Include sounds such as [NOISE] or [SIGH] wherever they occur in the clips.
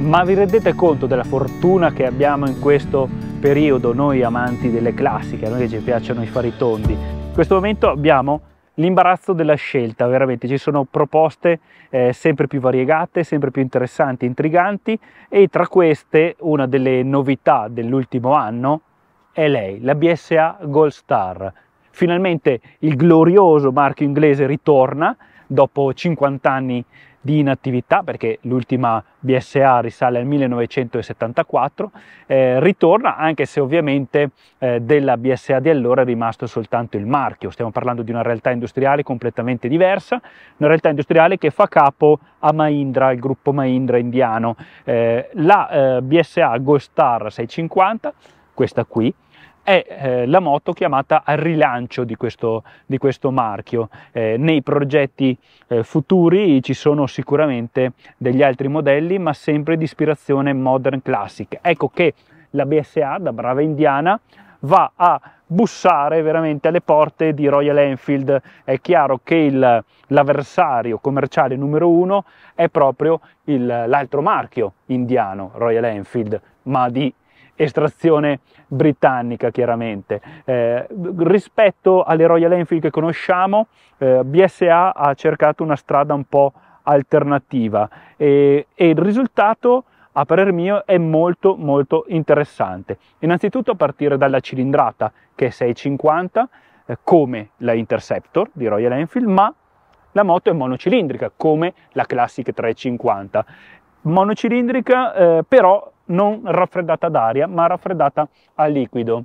ma vi rendete conto della fortuna che abbiamo in questo periodo noi amanti delle classiche, a noi che ci piacciono i faritondi? In questo momento abbiamo l'imbarazzo della scelta, veramente ci sono proposte eh, sempre più variegate, sempre più interessanti, intriganti e tra queste una delle novità dell'ultimo anno è lei, la BSA Gold Star. Finalmente il glorioso marchio inglese ritorna dopo 50 anni di inattività, perché l'ultima BSA risale al 1974, eh, ritorna anche se ovviamente eh, della BSA di allora è rimasto soltanto il marchio. Stiamo parlando di una realtà industriale completamente diversa, una realtà industriale che fa capo a Mahindra, il gruppo Mahindra indiano. Eh, la eh, BSA Gold Star 650, questa qui, è eh, la moto chiamata al rilancio di questo, di questo marchio. Eh, nei progetti eh, futuri ci sono sicuramente degli altri modelli, ma sempre di ispirazione modern classic. Ecco che la BSA, da brava indiana, va a bussare veramente alle porte di Royal Enfield. È chiaro che l'avversario commerciale numero uno è proprio l'altro marchio indiano, Royal Enfield, ma di estrazione britannica chiaramente. Eh, rispetto alle Royal Enfield che conosciamo, eh, BSA ha cercato una strada un po' alternativa e, e il risultato a parer mio è molto molto interessante. Innanzitutto a partire dalla cilindrata che è 650 eh, come la Interceptor di Royal Enfield, ma la moto è monocilindrica come la Classic 350. Monocilindrica eh, però non raffreddata d'aria ma raffreddata a liquido.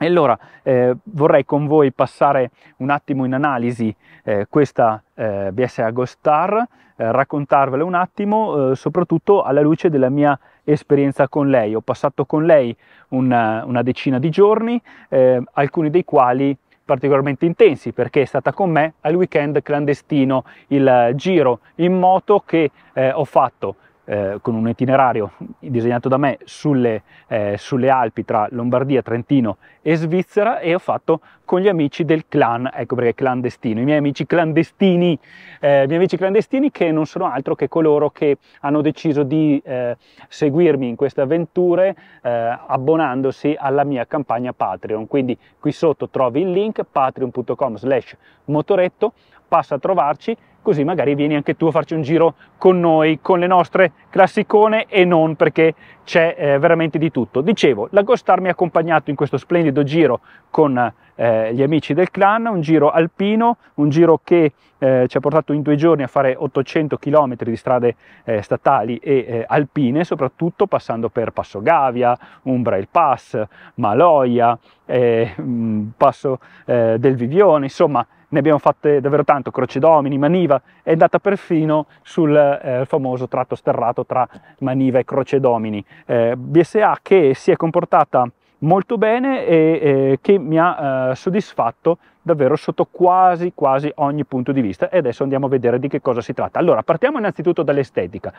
E allora eh, vorrei con voi passare un attimo in analisi eh, questa eh, BSA Ghost Star, eh, raccontarvela un attimo, eh, soprattutto alla luce della mia esperienza con lei. Ho passato con lei una, una decina di giorni, eh, alcuni dei quali particolarmente intensi perché è stata con me al weekend clandestino il giro in moto che ho fatto eh, con un itinerario disegnato da me sulle, eh, sulle, Alpi tra Lombardia, Trentino e Svizzera e ho fatto con gli amici del clan, ecco perché clandestino, i miei amici clandestini, eh, miei amici clandestini che non sono altro che coloro che hanno deciso di eh, seguirmi in queste avventure eh, abbonandosi alla mia campagna Patreon, quindi qui sotto trovi il link patreon.com slash motoretto, passa a trovarci così magari vieni anche tu a farci un giro con noi, con le nostre classicone e non perché c'è eh, veramente di tutto. Dicevo, la Ghost Star mi ha accompagnato in questo splendido giro con eh, eh, gli amici del clan, un giro alpino, un giro che eh, ci ha portato in due giorni a fare 800 km di strade eh, statali e eh, alpine, soprattutto passando per Passo Gavia, Umbra il Pass, Maloia, eh, mm, Passo eh, del Vivione, insomma ne abbiamo fatte davvero tanto, Croce Domini, Maniva, è andata perfino sul eh, famoso tratto sterrato tra Maniva e Croce Domini. Eh, BSA che si è comportata molto bene e eh, che mi ha eh, soddisfatto davvero sotto quasi quasi ogni punto di vista e adesso andiamo a vedere di che cosa si tratta. Allora, partiamo innanzitutto dall'estetica.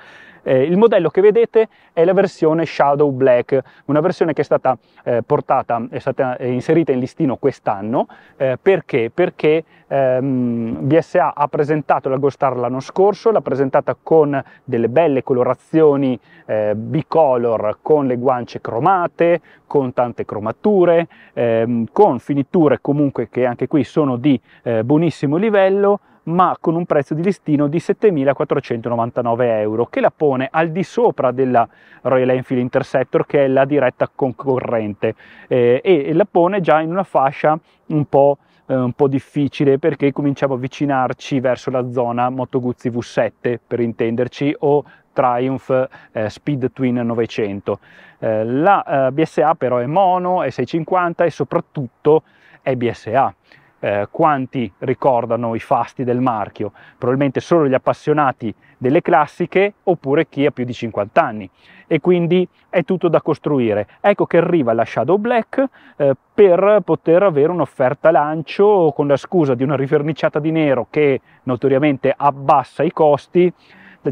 Eh, il modello che vedete è la versione Shadow Black, una versione che è stata eh, portata, è stata eh, inserita in listino quest'anno, eh, perché? Perché ehm, BSA ha presentato la Ghostar l'anno scorso, l'ha presentata con delle belle colorazioni eh, bicolor, con le guance cromate, con tante cromature, ehm, con finiture comunque che anche qui qui sono di eh, buonissimo livello ma con un prezzo di listino di 7.499 euro che la pone al di sopra della Royal Enfield Interceptor che è la diretta concorrente eh, e la pone già in una fascia un po' eh, un po' difficile perché cominciamo a avvicinarci verso la zona Moto Guzzi V7 per intenderci o Triumph eh, Speed Twin 900. Eh, la eh, BSA però è mono, è 650 e soprattutto è BSA eh, quanti ricordano i fasti del marchio, probabilmente solo gli appassionati delle classiche oppure chi ha più di 50 anni e quindi è tutto da costruire. Ecco che arriva la Shadow Black eh, per poter avere un'offerta lancio con la scusa di una riverniciata di nero che notoriamente abbassa i costi,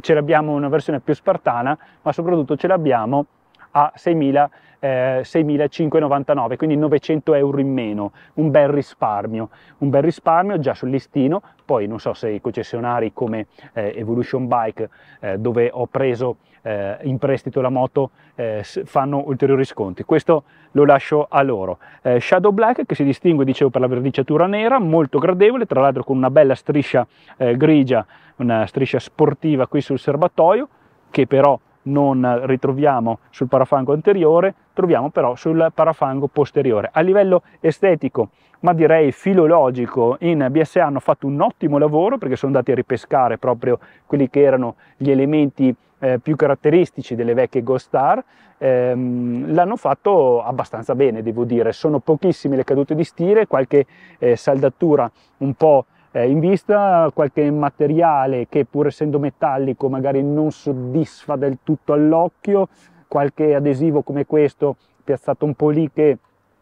ce l'abbiamo una versione più spartana ma soprattutto ce l'abbiamo a 6000 6.599, eh, quindi 900 euro in meno, un bel risparmio, un bel risparmio già sul listino, poi non so se i concessionari come eh, Evolution Bike eh, dove ho preso eh, in prestito la moto eh, fanno ulteriori sconti, questo lo lascio a loro. Shadow Black che si distingue dicevo per la verniciatura nera, molto gradevole, tra l'altro con una bella striscia grigia, una striscia sportiva qui sul serbatoio che però non ritroviamo sul parafango anteriore, troviamo però sul parafango posteriore. A livello estetico, ma direi filologico, in BSA hanno fatto un ottimo lavoro perché sono andati a ripescare proprio quelli che erano gli elementi eh, più caratteristici delle vecchie Ghost Star, ehm, l'hanno fatto abbastanza bene, devo dire. Sono pochissime le cadute di stile, qualche eh, saldatura un po' Eh, in vista qualche materiale che pur essendo metallico magari non soddisfa del tutto all'occhio, qualche adesivo come questo piazzato un po' lì che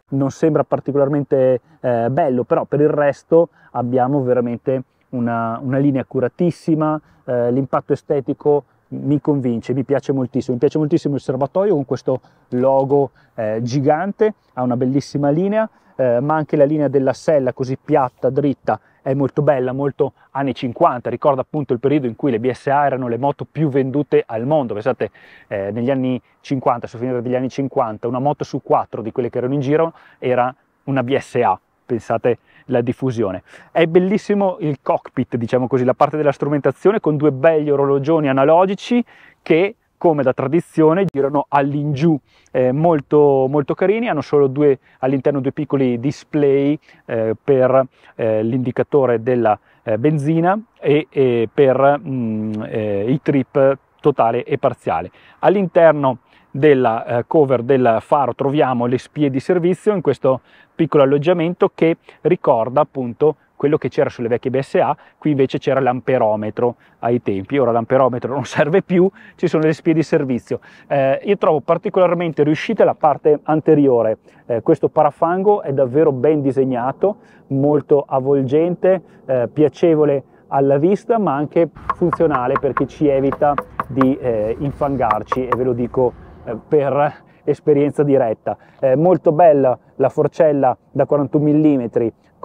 non sembra particolarmente eh, bello, però per il resto abbiamo veramente una, una linea curatissima eh, l'impatto estetico mi convince, mi piace moltissimo, mi piace moltissimo il serbatoio con questo logo eh, gigante, ha una bellissima linea, eh, ma anche la linea della sella così piatta, dritta, è molto bella, molto anni 50, ricorda appunto il periodo in cui le BSA erano le moto più vendute al mondo, pensate eh, negli anni 50, sul finire degli anni 50, una moto su quattro di quelle che erano in giro era una BSA, pensate la diffusione. È bellissimo il cockpit, diciamo così, la parte della strumentazione con due belli orologioni analogici che come da tradizione girano all'ingiù eh, molto, molto carini hanno solo due all'interno due piccoli display eh, per eh, l'indicatore della eh, benzina e, e per mh, mm, eh, i trip totale e parziale all'interno della eh, cover del faro troviamo le spie di servizio in questo piccolo alloggiamento che ricorda appunto quello che c'era sulle vecchie BSA, qui invece c'era l'amperometro ai tempi, ora l'amperometro non serve più, ci sono le spie di servizio. Eh, io trovo particolarmente riuscita la parte anteriore, eh, questo parafango è davvero ben disegnato, molto avvolgente, eh, piacevole alla vista ma anche funzionale perché ci evita di eh, infangarci e ve lo dico eh, per esperienza diretta. Eh, molto bella la forcella da 41 mm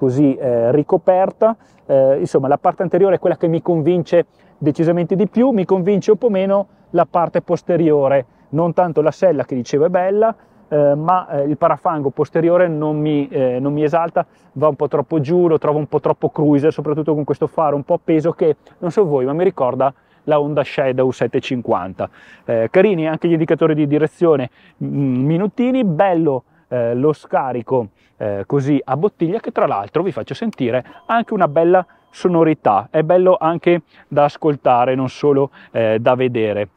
così eh, ricoperta, eh, insomma la parte anteriore è quella che mi convince decisamente di più, mi convince un po' meno la parte posteriore, non tanto la sella che dicevo è bella, eh, ma eh, il parafango posteriore non mi, eh, non mi, esalta, va un po' troppo giù, lo trovo un po' troppo cruiser, soprattutto con questo faro un po' appeso che non so voi, ma mi ricorda la Honda Shadow 750. Eh, carini anche gli indicatori di direzione mm, minutini, bello eh, lo scarico eh, così a bottiglia che tra l'altro vi faccio sentire anche una bella sonorità, è bello anche da ascoltare, non solo eh, da vedere.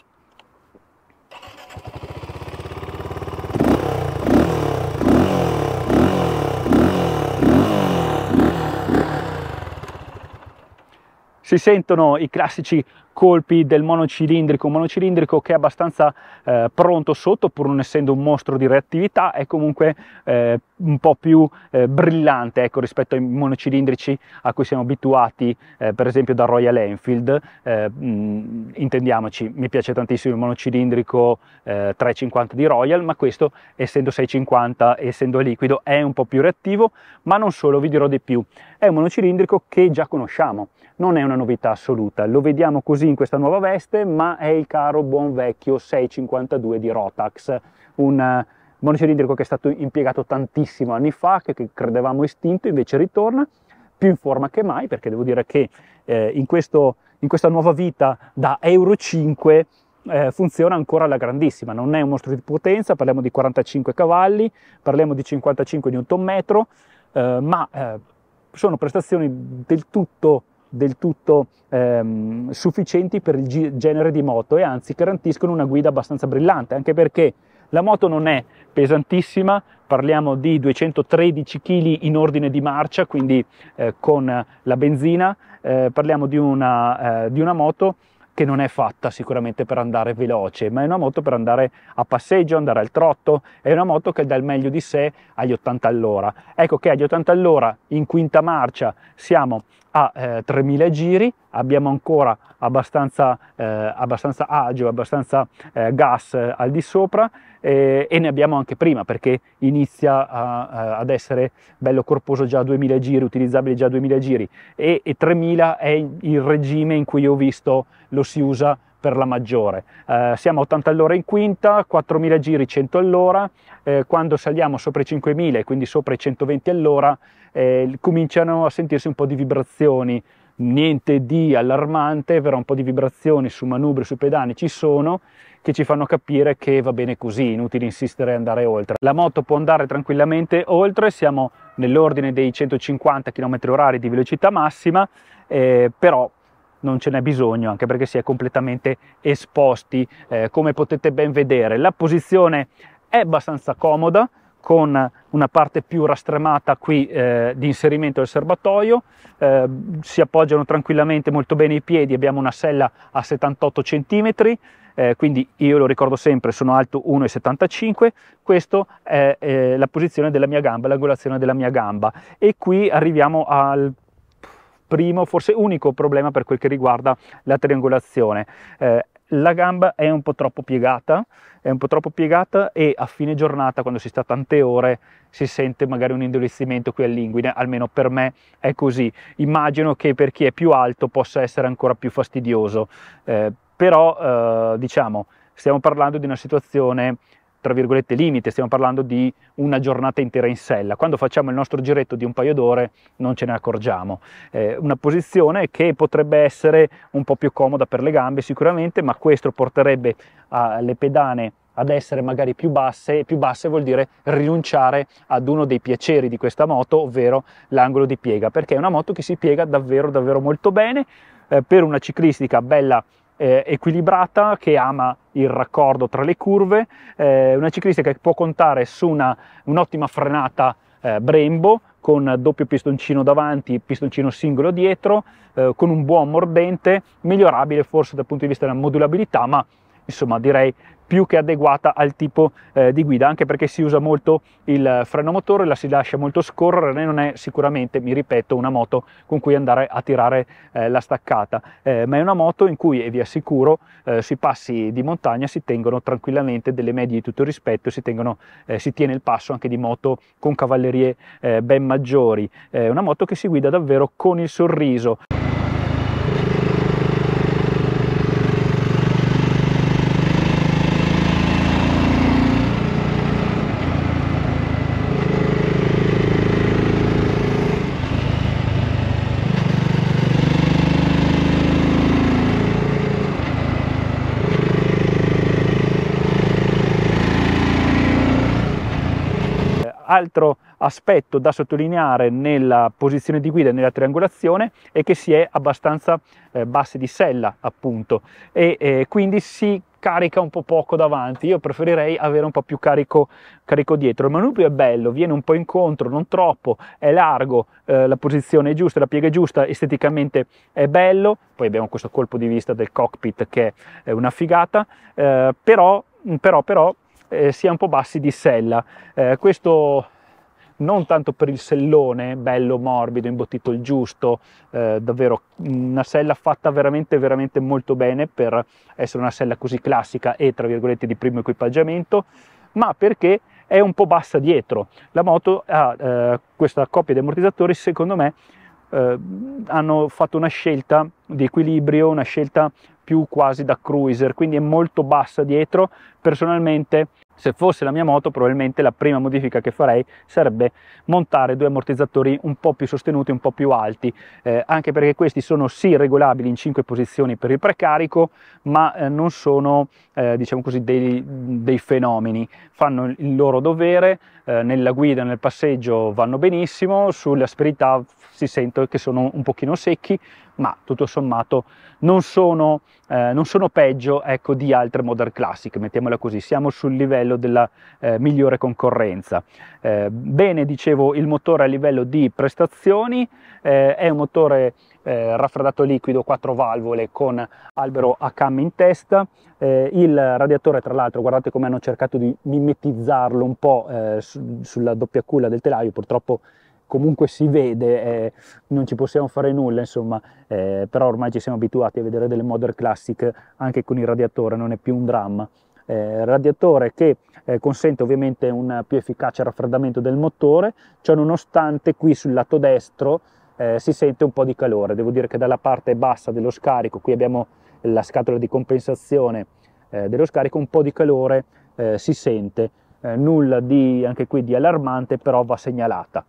si sentono i classici colpi del monocilindrico, un monocilindrico che è abbastanza eh, pronto sotto pur non essendo un mostro di reattività, è comunque eh, un po' più eh, brillante ecco, rispetto ai monocilindrici a cui siamo abituati eh, per esempio da Royal Enfield, eh, mh, intendiamoci, mi piace tantissimo il monocilindrico 350 eh, di Royal, ma questo essendo 650 essendo liquido è un po' più reattivo, ma non solo, vi dirò di più, è un monocilindrico che già conosciamo, non è una novità assoluta, lo vediamo così in questa nuova veste, ma è il caro buon vecchio 652 di Rotax, un eh, monocilindrico che è stato impiegato tantissimo anni fa, che, credevamo estinto, invece ritorna, più in forma che mai, perché devo dire che eh, in, questo, in questa nuova vita da Euro 5 eh, funziona ancora alla grandissima, non è un mostro di potenza, parliamo di 45 cavalli, parliamo di 55 Nm, eh, ma eh, sono prestazioni del tutto, del tutto ehm, sufficienti per il genere di moto e anzi garantiscono una guida abbastanza brillante, anche perché la moto non è pesantissima, parliamo di 213 kg in ordine di marcia, quindi eh, con la benzina, eh, parliamo di una, eh, di una moto che non è fatta sicuramente per andare veloce, ma è una moto per andare a passeggio, andare al trotto, è una moto che dà il meglio di sé agli 80 all'ora. Ecco che agli 80 all'ora in quinta marcia siamo a eh, 3000 giri, abbiamo ancora abbastanza, eh, abbastanza agio, abbastanza eh, gas eh, al di sopra eh, e ne abbiamo anche prima perché inizia a, eh, ad essere bello corposo già a 2000 giri, utilizzabile già a 2000 giri e, e 3000 è il regime in cui ho visto lo si usa per la maggiore. Eh, siamo a 80 all'ora in quinta, 4000 giri 100 all'ora, eh, quando saliamo sopra i 5000 quindi sopra i 120 all'ora eh, cominciano a sentirsi un po' di vibrazioni niente di allarmante, però un po' di vibrazioni su manubri, sui pedani ci sono che ci fanno capire che va bene così, inutile insistere e andare oltre. La moto può andare tranquillamente oltre, siamo nell'ordine dei 150 km/h di velocità massima, eh, però non ce n'è bisogno anche perché si è completamente esposti eh, come potete ben vedere la posizione è abbastanza comoda con una parte più rastremata qui eh, di inserimento del serbatoio, eh, si appoggiano tranquillamente molto bene i piedi, abbiamo una sella a 78 cm, eh, quindi io lo ricordo sempre, sono alto 1,75, questa è eh, la posizione della mia gamba, l'angolazione della mia gamba e qui arriviamo al primo, forse unico problema per quel che riguarda la triangolazione. Eh, la gamba è un po' troppo piegata, è un po' troppo piegata e a fine giornata, quando si sta tante ore, si sente magari un indolenzimento qui all'inguine, almeno per me è così. Immagino che per chi è più alto possa essere ancora più fastidioso, eh, però eh, diciamo stiamo parlando di una situazione tra virgolette limite, stiamo parlando di una giornata intera in sella. Quando facciamo il nostro giretto di un paio d'ore non ce ne accorgiamo. Eh, una posizione che potrebbe essere un po' più comoda per le gambe sicuramente, ma questo porterebbe alle pedane ad essere magari più basse e più basse vuol dire rinunciare ad uno dei piaceri di questa moto, ovvero l'angolo di piega, perché è una moto che si piega davvero davvero molto bene eh, per una ciclistica bella eh, equilibrata che ama il raccordo tra le curve, eh, una ciclista che può contare su una, un'ottima frenata eh, Brembo con doppio pistoncino davanti, pistoncino singolo dietro, eh, con un buon mordente, migliorabile forse dal punto di vista della modulabilità, ma insomma direi più che adeguata al tipo eh, di guida, anche perché si usa molto il freno motore, la si lascia molto scorrere, e non è sicuramente, mi ripeto, una moto con cui andare a tirare eh, la staccata, eh, ma è una moto in cui, e vi assicuro, eh, sui passi di montagna si tengono tranquillamente delle medie di tutto rispetto, si, tengono, eh, si tiene il passo anche di moto con cavallerie eh, ben maggiori, è una moto che si guida davvero con il sorriso. altro aspetto da sottolineare nella posizione di guida e nella triangolazione è che si è abbastanza eh, bassi di sella, appunto, e eh, quindi si carica un po' poco davanti, io preferirei avere un po' più carico, carico, dietro. Il manubrio è bello, viene un po' incontro, non troppo, è largo, eh, la posizione è giusta, la piega è giusta, esteticamente è bello, poi abbiamo questo colpo di vista del cockpit che è una figata, eh, però, però, però eh, si è un po' bassi di sella. Eh, questo non tanto per il sellone, bello, morbido, imbottito il giusto, eh, davvero una sella fatta veramente, veramente molto bene per essere una sella così classica e tra virgolette di primo equipaggiamento, ma perché è un po' bassa dietro. La moto ha eh, questa coppia di ammortizzatori, secondo me eh, hanno fatto una scelta di equilibrio, una scelta più quasi da cruiser, quindi è molto bassa dietro. Personalmente se fosse la mia moto, probabilmente la prima modifica che farei sarebbe montare due ammortizzatori un po' più sostenuti, un po' più alti, eh, anche perché questi sono sì regolabili in 5 posizioni per il precarico, ma eh, non sono eh, diciamo così dei, dei, fenomeni, fanno il loro dovere, eh, nella guida, nel passeggio vanno benissimo, sulle asperità si sente che sono un pochino secchi, ma tutto sommato non sono, eh, non sono peggio ecco, di altre Modern Classic, mettiamola così, siamo sul livello della eh, migliore concorrenza. Eh, bene, dicevo, il motore a livello di prestazioni eh, è un motore eh, raffreddato liquido, quattro valvole con albero a cam in testa, eh, il radiatore tra l'altro, guardate come hanno cercato di mimetizzarlo un po' sulla doppia culla del telaio, purtroppo comunque si vede, eh, non ci possiamo fare nulla, insomma, eh, però ormai ci siamo abituati a vedere delle Model Classic anche con il radiatore, non è più un dramma. Eh, radiatore che eh, consente ovviamente un più efficace raffreddamento del motore, ciò nonostante qui sul lato destro eh, si sente un po' di calore, devo dire che dalla parte bassa dello scarico, qui abbiamo la scatola di compensazione eh, dello scarico, un po' di calore eh, si sente, eh, nulla di anche qui di allarmante però va segnalata.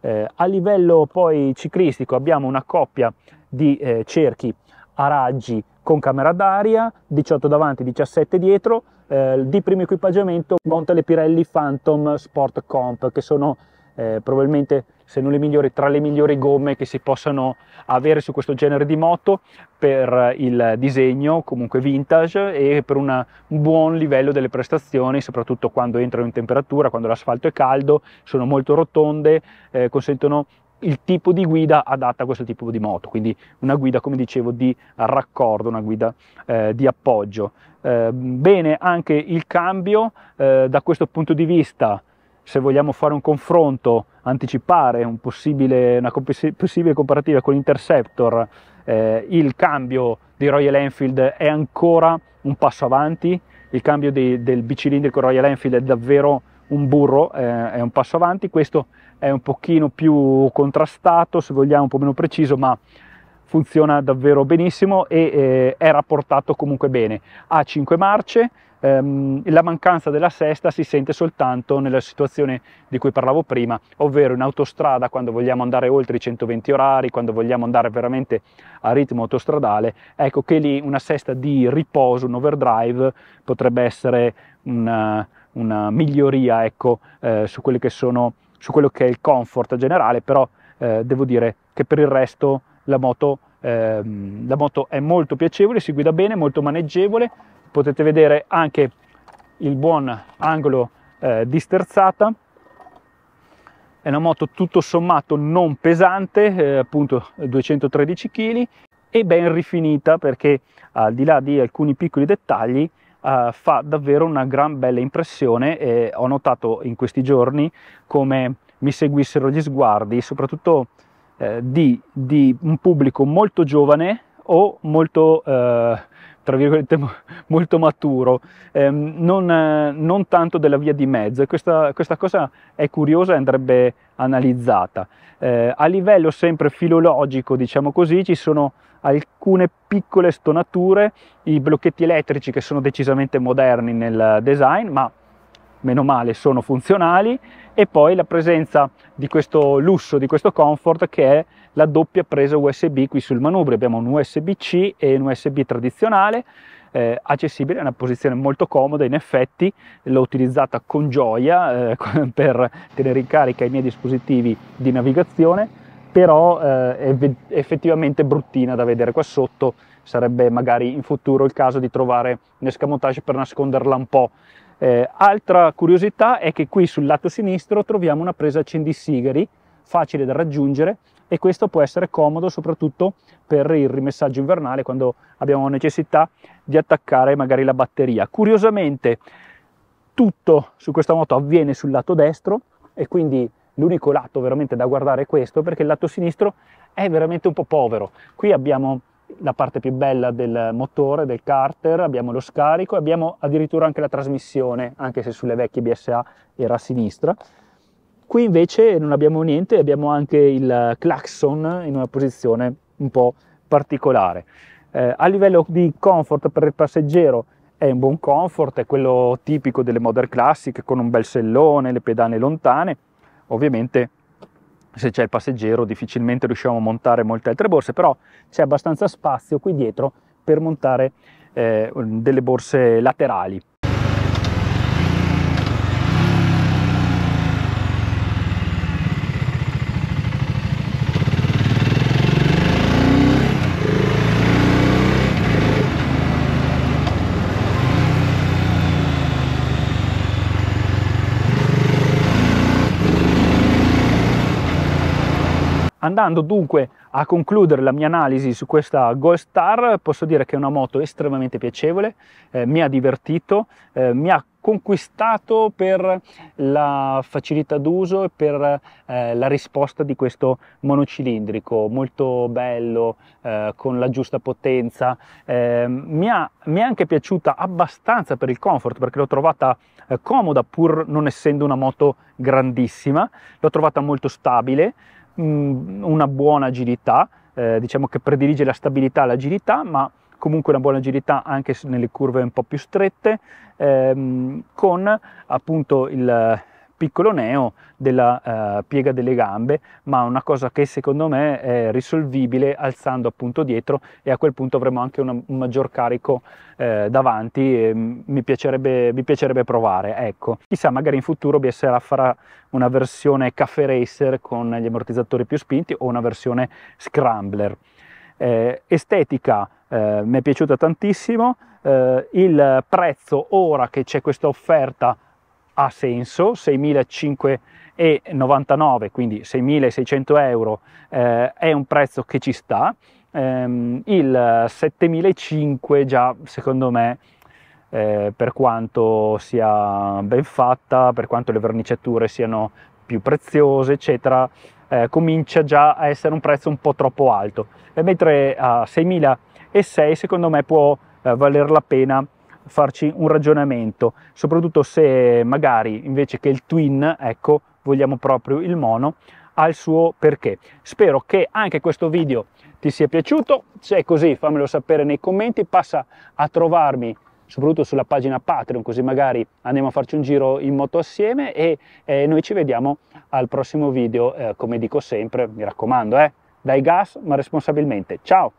Eh, a livello poi ciclistico abbiamo una coppia di eh, cerchi a raggi con camera d'aria, 18 davanti, 17 dietro, eh, di primo equipaggiamento monta le Pirelli Phantom Sport Comp che sono eh, probabilmente se non le migliori, tra le migliori gomme che si possano avere su questo genere di moto per eh, il disegno comunque vintage e per un buon livello delle prestazioni, soprattutto quando entrano in temperatura, quando l'asfalto è caldo, sono molto rotonde, eh, consentono il tipo di guida adatta a questo tipo di moto, quindi una guida come dicevo di raccordo, una guida eh, di appoggio. Eh, bene anche il cambio eh, da questo punto di vista se vogliamo fare un confronto, anticipare un possibile, una possibile comparativa con l'Interceptor, eh, il cambio di Royal Enfield è ancora un passo avanti, il cambio di, del bicilindrico Royal Enfield è davvero un burro, eh, è un passo avanti, questo è un pochino più contrastato, se vogliamo un po' meno preciso, ma funziona davvero benissimo e eh, è rapportato comunque bene. Ha 5 marce, Ehm, la mancanza della sesta si sente soltanto nella situazione di cui parlavo prima, ovvero in autostrada quando vogliamo andare oltre i 120 orari, quando vogliamo andare veramente a ritmo autostradale, ecco che lì una sesta di riposo, un overdrive potrebbe essere una, una miglioria ecco, eh, su, che sono, su, quello che è il comfort generale, però eh, devo dire che per il resto la moto, eh, la moto è molto piacevole, si guida bene, molto maneggevole, potete vedere anche il buon angolo eh, di sterzata è una moto tutto sommato non pesante eh, appunto 213 kg e ben rifinita perché al di là di alcuni piccoli dettagli Uh, fa davvero una gran bella impressione e ho notato in questi giorni come mi seguissero gli sguardi, soprattutto uh, di, di, un pubblico molto giovane o molto uh, tra virgolette [LAUGHS] molto maturo, ehm, non, non, tanto della via di mezzo e questa, questa cosa è curiosa e andrebbe analizzata. Eh, a livello sempre filologico, diciamo così, ci sono alcune piccole stonature, i blocchetti elettrici che sono decisamente moderni nel design, ma meno male sono funzionali e poi la presenza di questo lusso, di questo comfort che è la doppia presa USB qui sul manubrio, abbiamo un USB-C e un USB tradizionale, eh, accessibile, è una posizione molto comoda, in effetti l'ho utilizzata con gioia eh, [LAUGHS] per tenere in carica i miei dispositivi di navigazione, però eh, è effettivamente bruttina da vedere qua sotto, sarebbe magari in futuro il caso di trovare un escamotage per nasconderla un po'. Eh, altra curiosità è che qui sul lato sinistro troviamo una presa accendisigari facile da raggiungere e questo può essere comodo soprattutto per il rimessaggio invernale quando abbiamo necessità di attaccare magari la batteria. Curiosamente tutto su questa moto avviene sul lato destro e quindi l'unico lato veramente da guardare è questo perché il lato sinistro è veramente un po' povero. Qui abbiamo la parte più bella del motore, del carter, abbiamo lo scarico, abbiamo addirittura anche la trasmissione, anche se sulle vecchie BSA era a sinistra Qui invece non abbiamo niente, abbiamo anche il claxon in una posizione un po' particolare. Eh, a livello di comfort per il passeggero è un buon comfort, è quello tipico delle modern classic con un bel sellone, le pedane lontane. Ovviamente se c'è il passeggero difficilmente riusciamo a montare molte altre borse, però c'è abbastanza spazio qui dietro per montare eh, delle borse laterali. andando dunque a concludere la mia analisi su questa Gold Star, posso dire che è una moto estremamente piacevole, eh, mi ha divertito, eh, mi ha conquistato per la facilità d'uso e per eh, la risposta di questo monocilindrico, molto bello, eh, con la giusta potenza. Eh, mi, ha, mi, è anche piaciuta abbastanza per il comfort, perché l'ho trovata eh, comoda pur non essendo una moto grandissima, l'ho trovata molto stabile, Mm, una buona agilità, eh, diciamo che predilige la stabilità e l'agilità, ma comunque una buona agilità anche nelle curve un po' più strette, ehm, con appunto il, piccolo neo della eh, piega delle gambe, ma una cosa che secondo me è risolvibile alzando appunto dietro e a quel punto avremo anche una, un maggior carico eh, davanti e mi piacerebbe, mi piacerebbe provare, ecco. Chissà, magari in futuro BSR farà una versione caffè racer con gli ammortizzatori più spinti o una versione scrambler. Eh, estetica eh, mi è piaciuta tantissimo, eh, il prezzo ora che c'è questa offerta ha senso, 6.599, quindi 6.600 euro eh, è un prezzo che ci sta, ehm, il 7.500 già secondo me eh, per quanto sia ben fatta, per quanto le verniciature siano più preziose, eccetera, eh, comincia già a essere un prezzo un po' troppo alto, mentre a 6.006 secondo me può eh, valer la pena farci un ragionamento, soprattutto se magari invece che il twin, ecco, vogliamo proprio il mono, ha il suo perché. Spero che anche questo video ti sia piaciuto, se è così fammelo sapere nei commenti, passa a trovarmi soprattutto sulla pagina Patreon, così magari andiamo a farci un giro in moto assieme e eh, noi ci vediamo al prossimo video, eh, come dico sempre, mi raccomando, eh, dai gas ma responsabilmente. Ciao!